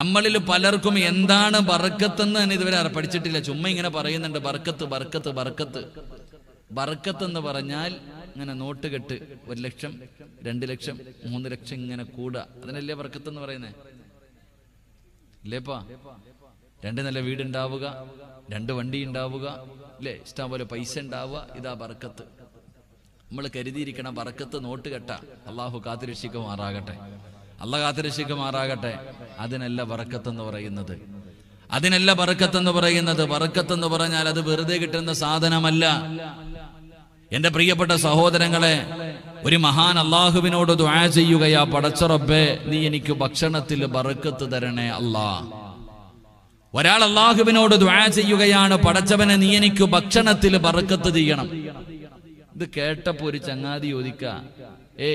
നമ്മളിൽ പലർക്കും എന്താണ് ബർക്കത്ത് എന്ന് തന്നെ ഇതുവരെ പഠിച്ചിട്ടില്ല ചുമ്മാ ഇങ്ങനെ പറയുന്നുണ്ട് ബർക്കത്ത് ബർക്കത്ത് ബർക്കത്ത് ബർക്കത്ത് എന്ന് പറഞ്ഞാൽ ഇങ്ങനെ നോട്ട് കെട്ട് ഒരു ലക്ഷം രണ്ട് ലക്ഷം മൂന്ന് ലക്ഷം ഇങ്ങനെ കൂടുക അതിനല്ലേ ബർക്കത്ത് എന്ന് പറയുന്നേ ഇല്ലേപ്പാ രണ്ട് നല്ല വീട് ഉണ്ടാവുക രണ്ട് വണ്ടി ഉണ്ടാവുക അല്ലേ ഇഷ്ടം പോലെ പൈസ ഉണ്ടാവുക ഇതാ ബർക്കത്ത് നമ്മൾ കരുതിയിരിക്കണം ബർക്കത്ത് നോട്ട് കെട്ട അള്ളാഹു കാത്തിരക്ഷിക്കുമാറാകട്ടെ അല്ല കാത്തിരക്ഷിക്കുമാറാകട്ടെ അതിനല്ല വറക്കത്തെന്ന് പറയുന്നത് അതിനല്ല വറക്കത്തെന്ന് പറയുന്നത് വറക്കത്തെന്ന് പറഞ്ഞാൽ അത് വെറുതെ കിട്ടുന്ന സാധനമല്ല എന്റെ പ്രിയപ്പെട്ട സഹോദരങ്ങളെ ഒരു മഹാൻ അള്ളാഹുവിനോട് ദ്വാ ചെയ്യുകയാ പടച്ചറബേ നീ എനിക്ക് ഭക്ഷണത്തിൽ വറക്കത്ത് തരണേ അല്ലാ ഒരാൾ അള്ളാഹുവിനോട് ദ്വാ ചെയ്യുകയാണ് പടച്ചവനെ നീ എനിക്ക് ഭക്ഷണത്തിൽ വറക്കത്ത് ചെയ്യണം ഇത് കേട്ടപ്പോ ഒരു ചങ്ങാതി ചോദിക്ക ഏ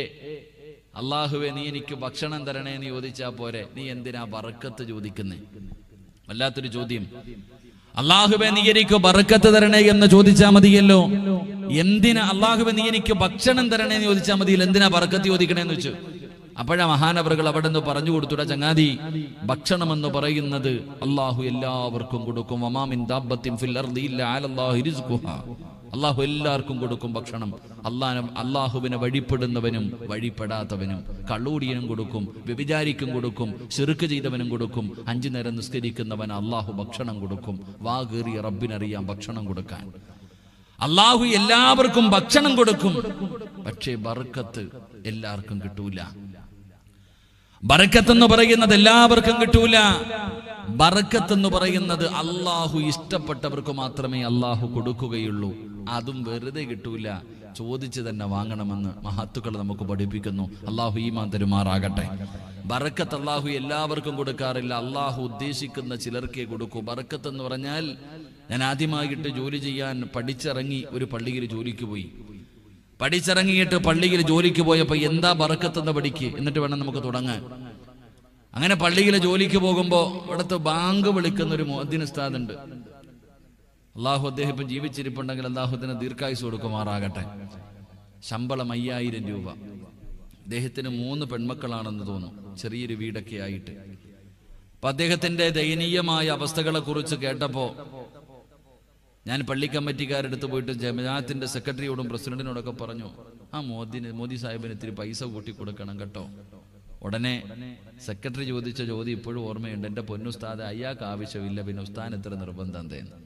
അള്ളാഹുവെ നീ എനിക്ക് ഭക്ഷണം തരണേ എന്ന് ചോദിച്ചാൽ പോരെ നീ എന്തിനാ ബറക്കത്ത് ചോദിക്കുന്നേ വല്ലാത്തൊരു ചോദ്യം അള്ളാഹുബെ നീ എനിക്ക് ബറക്കത്ത് തരണേ എന്ന് ചോദിച്ചാൽ മതിയല്ലോ എന്തിനാ അള്ളാഹുബെ നീ എനിക്ക് ഭക്ഷണം തരണേ എന്ന് ചോദിച്ചാൽ മതിയല്ലോ എന്തിനാ ബറക്കത്ത് ചോദിക്കണേന്ന് വെച്ചു അപ്പോഴാ മഹാനവറുകൾ അവിടെ നിന്ന് പറഞ്ഞു കൊടുത്തുട ചങ്ങാതി ഭക്ഷണം എന്ന് പറയുന്നത് അള്ളാഹു എല്ലാവർക്കും കൊടുക്കും അമാമിൻ ദാബത്തിൻ ഫിൽ അർദിയില്ല ആലല്ലാഹു അള്ളാഹു എല്ലാവർക്കും കൊടുക്കും ഭക്ഷണം അള്ളാഹ അള്ളാഹുവിനെ വഴിപ്പെടുന്നവനും വഴിപ്പെടാത്തവനും കള്ളൂടിയനും കൊടുക്കും വ്യഭിചാരിക്കും കൊടുക്കും ചെറുക്ക് ചെയ്തവനും കൊടുക്കും അഞ്ചു നേരം നിസ്കരിക്കുന്നവൻ അള്ളാഹു ഭക്ഷണം കൊടുക്കും വാകേറിയ റബ്ബിനറിയാം ഭക്ഷണം കൊടുക്കാൻ അള്ളാഹു എല്ലാവർക്കും ഭക്ഷണം കൊടുക്കും പക്ഷേ ബർക്കത്ത് എല്ലാവർക്കും കിട്ടൂല ബർക്കത്ത് എന്ന് പറയുന്നത് എല്ലാവർക്കും കിട്ടൂല ബർക്കത്ത് എന്ന് പറയുന്നത് അള്ളാഹു ഇഷ്ടപ്പെട്ടവർക്ക് മാത്രമേ അള്ളാഹു കൊടുക്കുകയുള്ളൂ അതും വെറുതെ കിട്ടൂല ചോദിച്ചു തന്നെ വാങ്ങണമെന്ന് മഹത്തുക്കൾ നമുക്ക് പഠിപ്പിക്കുന്നു അള്ളാഹു ഈമാൻ തരുമാറാകട്ടെ ബറക്കത്ത് അള്ളാഹു എല്ലാവർക്കും കൊടുക്കാറില്ല അള്ളാഹു ഉദ്ദേശിക്കുന്ന ചിലർക്കേ കൊടുക്കൂ ബറക്കത്ത് എന്ന് പറഞ്ഞാൽ ഞാൻ ആദ്യമായിട്ട് ജോലി ചെയ്യാൻ പഠിച്ചിറങ്ങി ഒരു പള്ളിയിൽ ജോലിക്ക് പോയി പഠിച്ചിറങ്ങിയിട്ട് പള്ളിയിൽ ജോലിക്ക് പോയപ്പോൾ എന്താ ബറക്കത്തെന്ന് പഠിക്ക് എന്നിട്ട് വേണം നമുക്ക് തുടങ്ങാൻ അങ്ങനെ പള്ളിയിലെ ജോലിക്ക് പോകുമ്പോൾ ഇവിടുത്തെ ബാങ്ക് വിളിക്കുന്ന ഒരു മോദിനുസ്താദുണ്ട് അള്ളാഹു അദ്ദേഹം ഇപ്പം ജീവിച്ചിരിപ്പുണ്ടെങ്കിൽ അള്ളാഹുദിന് ദീർഘായുസ് കൊടുക്കുമാറാകട്ടെ ശമ്പളം അയ്യായിരം രൂപ അദ്ദേഹത്തിന് മൂന്ന് പെൺമക്കളാണെന്ന് തോന്നുന്നു ചെറിയൊരു വീടൊക്കെ ആയിട്ട് അപ്പൊ അദ്ദേഹത്തിന്റെ ദയനീയമായ കുറിച്ച് കേട്ടപ്പോൾ ഞാൻ പള്ളി അടുത്ത് പോയിട്ട് ജമാഅത്തിൻ്റെ സെക്രട്ടറിയോടും പ്രസിഡന്റിനോടൊക്കെ പറഞ്ഞു ആ മോദിന് മോദി സാഹിബിന് ഇത്തിരി പൈസ കൂട്ടി കൊടുക്കണം കേട്ടോ ഉടനെ സെക്രട്ടറി ചോദിച്ച ചോദ്യം ഇപ്പോഴും ഓർമ്മയുണ്ട് എന്റെ പൊന്നുസ്താദ് അയാൾക്ക് ആവശ്യമില്ല പിന്നെ ഉസ്താൻ എത്ര നിർബന്ധം തേന്ന്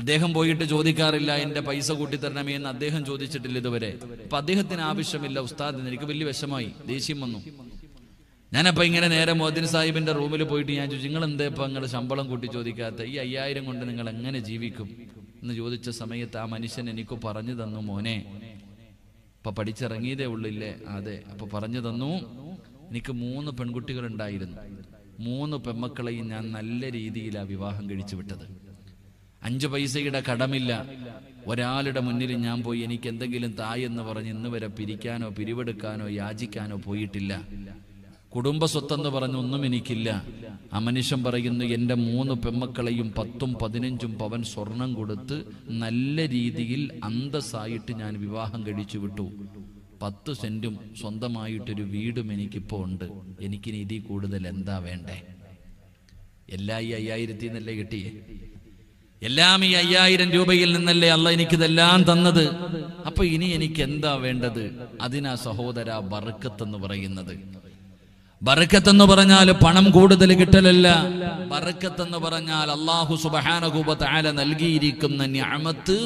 അദ്ദേഹം പോയിട്ട് ചോദിക്കാറില്ല എൻ്റെ പൈസ കൂട്ടിത്തരണമേ എന്ന് അദ്ദേഹം ചോദിച്ചിട്ടില്ല ഇതുവരെ അപ്പൊ അദ്ദേഹത്തിന് ആവശ്യമില്ല ഉസ്താദ് എനിക്ക് വലിയ വിഷമായി ദേഷ്യം വന്നു ഞാനപ്പൊ ഇങ്ങനെ നേരെ മോദിൻ സാഹിബിന്റെ റൂമിൽ പോയിട്ട് ഞാൻ ചോദിച്ചു നിങ്ങൾ എന്തേ ഇപ്പൊ നിങ്ങളുടെ ശമ്പളം കൂട്ടി ചോദിക്കാത്ത ഈ അയ്യായിരം കൊണ്ട് നിങ്ങൾ എങ്ങനെ ജീവിക്കും എന്ന് ചോദിച്ച സമയത്ത് ആ മനുഷ്യൻ എനിക്ക് പറഞ്ഞു തന്നു മോനെ അപ്പൊ പഠിച്ചിറങ്ങിയതേ ഉള്ളില്ലേ അതെ അപ്പൊ പറഞ്ഞു തന്നു എനിക്ക് മൂന്ന് പെൺകുട്ടികൾ ഉണ്ടായിരുന്നു മൂന്ന് പെമ്മക്കളെയും ഞാൻ നല്ല രീതിയിലാണ് വിവാഹം കഴിച്ചു വിട്ടത് അഞ്ച് പൈസയുടെ കടമില്ല ഒരാളുടെ മുന്നിൽ ഞാൻ പോയി എനിക്ക് എന്തെങ്കിലും തായെന്ന് പറഞ്ഞ് ഇന്ന് വരെ പിരിക്കാനോ പിരിവെടുക്കാനോ യാചിക്കാനോ പോയിട്ടില്ല കുടുംബ സ്വത്തെന്ന് പറഞ്ഞൊന്നും എനിക്കില്ല ആ മനുഷ്യൻ പറയുന്നു എൻ്റെ മൂന്ന് പെമ്മക്കളെയും പത്തും പതിനഞ്ചും പവൻ സ്വർണം കൊടുത്ത് നല്ല രീതിയിൽ അന്തസ്സായിട്ട് ഞാൻ വിവാഹം കഴിച്ചു വിട്ടു പത്ത് സെന്റും സ്വന്തമായിട്ടൊരു വീടും എനിക്കിപ്പോൾ ഉണ്ട് എനിക്കിനി ഇതിൽ കൂടുതൽ എന്താ വേണ്ടേ എല്ലാ ഈ അയ്യായിരത്തി നിന്നല്ലേ കിട്ടിയേ എല്ലാം ഈ അയ്യായിരം രൂപയിൽ നിന്നല്ലേ അല്ല എനിക്കിതെല്ലാം തന്നത് അപ്പൊ ഇനി എനിക്ക് എന്താ വേണ്ടത് അതിനാ സഹോദര ബറക്കത്തെന്ന് പറയുന്നത് ബറക്കത്തെന്ന് പറഞ്ഞാൽ പണം കൂടുതൽ കിട്ടലല്ല ബറക്കത്തെന്ന് പറഞ്ഞാൽ അള്ളാഹു സുബഹാനകൂപത്ത് ആല നൽകിയിരിക്കുന്ന ഞാമത്ത്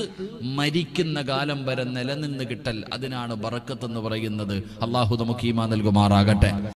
മരിക്കുന്ന കാലം വരെ നിലനിന്ന് കിട്ടൽ അതിനാണ് ബറക്കത്തെന്ന് പറയുന്നത് അള്ളാഹു നമുക്ക് ഈമാ നൽകുമാറാകട്ടെ